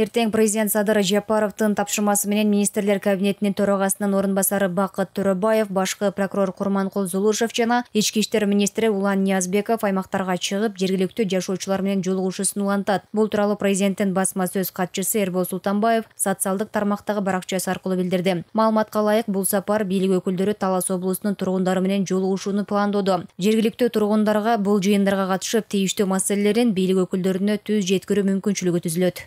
ертең президент садыр жапаровтың менен министрлер кабинетінен төрағасының орынбасары бақыт төрөбаев башқы прокурор курманкул зулушев жана ички иштер министри улан ниязбеков аймактарга чыгып жергілікті жашоочулар менен жолугушуусун улантат бул тууралуу президенттин басма сөз катчысы эрбол султанбаев социалдык тармақтағы баракчасы аркылуу билдирди маалыматка ылайык бул сапар бийлик өкүлдөрү талас облусунун тургундары менен жолугушууну пландоодо жергиликтүү тургундарга бул жыйындарга катышып тийиштүү маселелерин бийлик өкүлдөрүнө түз жеткирүү мүмкүнчүлүгү түзүлөт